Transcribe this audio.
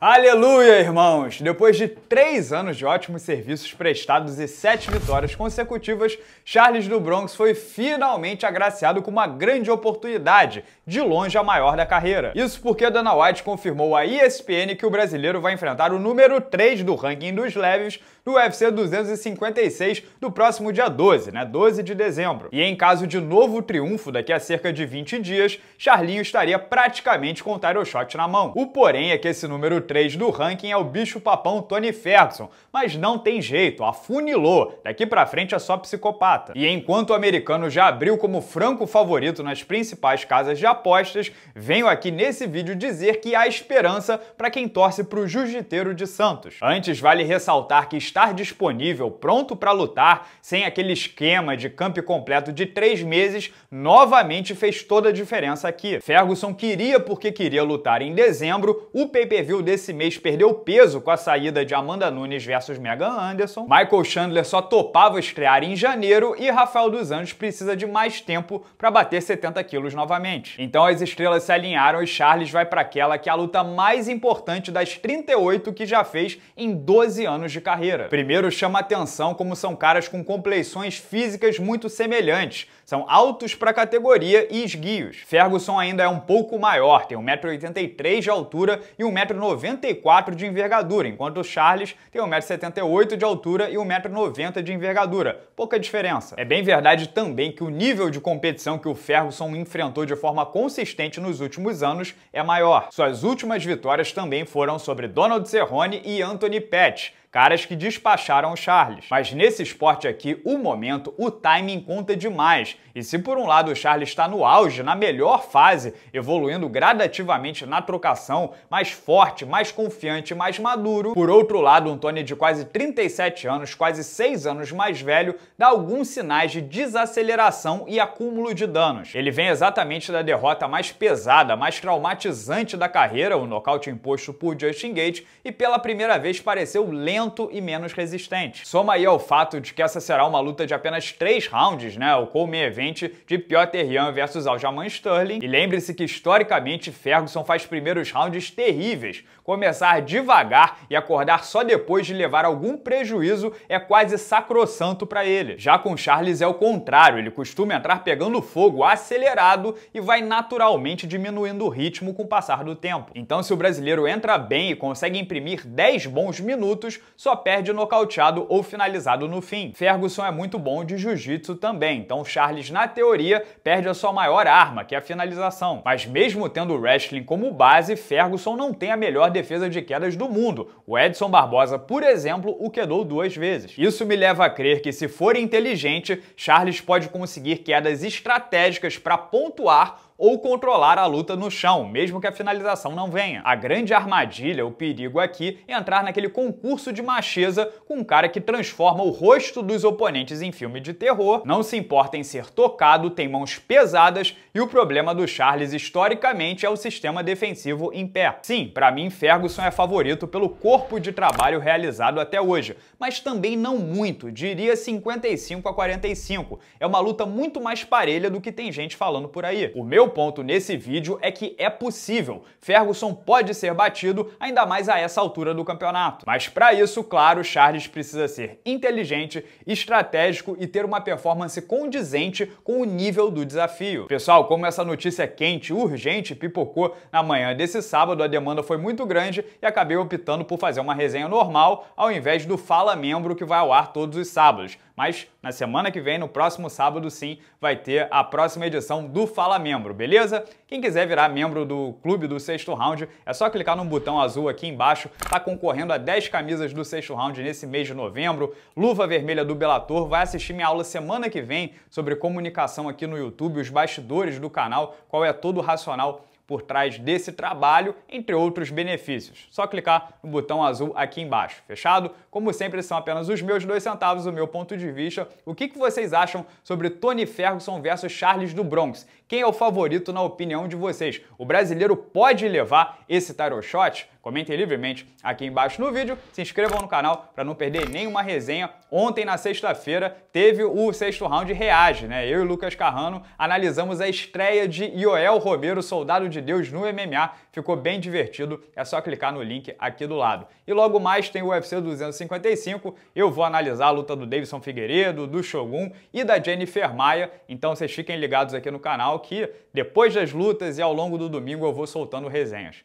Aleluia, irmãos! Depois de três anos de ótimos serviços prestados e sete vitórias consecutivas, Charles do Bronx foi finalmente agraciado com uma grande oportunidade, de longe a maior da carreira. Isso porque Dana White confirmou à ESPN que o brasileiro vai enfrentar o número 3 do ranking dos leves no UFC 256 do próximo dia 12, né? 12 de dezembro. E em caso de novo triunfo daqui a cerca de 20 dias, Charlinho estaria praticamente com o title shot na mão. O porém é que esse número 3 do ranking é o bicho-papão Tony Ferguson, mas não tem jeito, afunilou. Daqui pra frente é só psicopata. E enquanto o americano já abriu como franco favorito nas principais casas de apostas, venho aqui nesse vídeo dizer que há esperança para quem torce pro jiu-jiteiro de Santos. Antes, vale ressaltar que estar disponível, pronto para lutar, sem aquele esquema de camp completo de três meses, novamente fez toda a diferença aqui. Ferguson queria porque queria lutar em dezembro, o pay-per-view desse esse mês perdeu peso com a saída de Amanda Nunes versus Megan Anderson, Michael Chandler só topava estrear em janeiro e Rafael dos Anjos precisa de mais tempo para bater 70 quilos novamente. Então as estrelas se alinharam e Charles vai para aquela que é a luta mais importante das 38 que já fez em 12 anos de carreira. Primeiro chama atenção como são caras com compleições físicas muito semelhantes, são altos para a categoria e esguios. Ferguson ainda é um pouco maior, tem 1,83m de altura e 1,90m 194 de envergadura, enquanto o Charles tem 1,78m de altura e 1,90m de envergadura. Pouca diferença. É bem verdade também que o nível de competição que o Ferguson enfrentou de forma consistente nos últimos anos é maior. Suas últimas vitórias também foram sobre Donald Cerrone e Anthony Pettis, caras que despacharam o Charles. Mas nesse esporte aqui, o momento, o timing conta demais. E se por um lado o Charles está no auge, na melhor fase, evoluindo gradativamente na trocação, mais forte, mais confiante, mais maduro, por outro lado, um Tony de quase 37 anos, quase 6 anos mais velho, dá alguns sinais de desaceleração e acúmulo de danos. Ele vem exatamente da derrota mais pesada, mais traumatizante da carreira, o nocaute imposto por Justin Gates, e pela primeira vez pareceu lento lento e menos resistente. Soma aí ao fato de que essa será uma luta de apenas três rounds, né? O co-main event de Piotr Jan versus Aljamain Sterling. E lembre-se que historicamente Ferguson faz primeiros rounds terríveis. Começar devagar e acordar só depois de levar algum prejuízo é quase sacrossanto para ele. Já com Charles é o contrário, ele costuma entrar pegando fogo acelerado e vai naturalmente diminuindo o ritmo com o passar do tempo. Então, se o brasileiro entra bem e consegue imprimir 10 bons minutos, só perde nocauteado ou finalizado no fim. Ferguson é muito bom de jiu-jitsu também, então Charles, na teoria, perde a sua maior arma, que é a finalização. Mas mesmo tendo o wrestling como base, Ferguson não tem a melhor defesa de quedas do mundo. O Edson Barbosa, por exemplo, o quedou duas vezes. Isso me leva a crer que, se for inteligente, Charles pode conseguir quedas estratégicas para pontuar ou controlar a luta no chão, mesmo que a finalização não venha. A grande armadilha, o perigo aqui, é entrar naquele concurso de macheza com um cara que transforma o rosto dos oponentes em filme de terror, não se importa em ser tocado, tem mãos pesadas e o problema do Charles historicamente é o sistema defensivo em pé. Sim, para mim Ferguson é favorito pelo corpo de trabalho realizado até hoje, mas também não muito, diria 55 a 45. É uma luta muito mais parelha do que tem gente falando por aí. O meu meu ponto nesse vídeo é que é possível. Ferguson pode ser batido, ainda mais a essa altura do campeonato. Mas para isso, claro, Charles precisa ser inteligente, estratégico e ter uma performance condizente com o nível do desafio. Pessoal, como essa notícia é quente, urgente, pipocou na manhã desse sábado, a demanda foi muito grande e acabei optando por fazer uma resenha normal ao invés do Fala Membro que vai ao ar todos os sábados. Mas na semana que vem, no próximo sábado, sim, vai ter a próxima edição do Fala Membro, beleza? Quem quiser virar membro do clube do sexto round, é só clicar no botão azul aqui embaixo. Tá concorrendo a 10 camisas do sexto round nesse mês de novembro. Luva Vermelha do Belator vai assistir minha aula semana que vem sobre comunicação aqui no YouTube, os bastidores do canal, qual é todo o racional por trás desse trabalho, entre outros benefícios. Só clicar no botão azul aqui embaixo. Fechado? Como sempre, são apenas os meus dois centavos, o meu ponto de vista. O que, vocês acham sobre Tony Ferguson versus Charles do Bronx? Quem é o favorito na opinião de vocês? O brasileiro pode levar esse tarot shot? Comentem livremente aqui embaixo no vídeo, se inscrevam no canal para não perder nenhuma resenha. Ontem, na sexta-feira, teve o sexto round Reage, né? Eu e Lucas Carrano analisamos a estreia de Ioel Romero, Soldado de Deus, no MMA. Ficou bem divertido, é só clicar no link aqui do lado. E logo mais tem o UFC 255, eu vou analisar a luta do Davidson Figueiredo, do Shogun e da Jennifer Maia. Então vocês fiquem ligados aqui no canal que depois das lutas e ao longo do domingo eu vou soltando resenhas.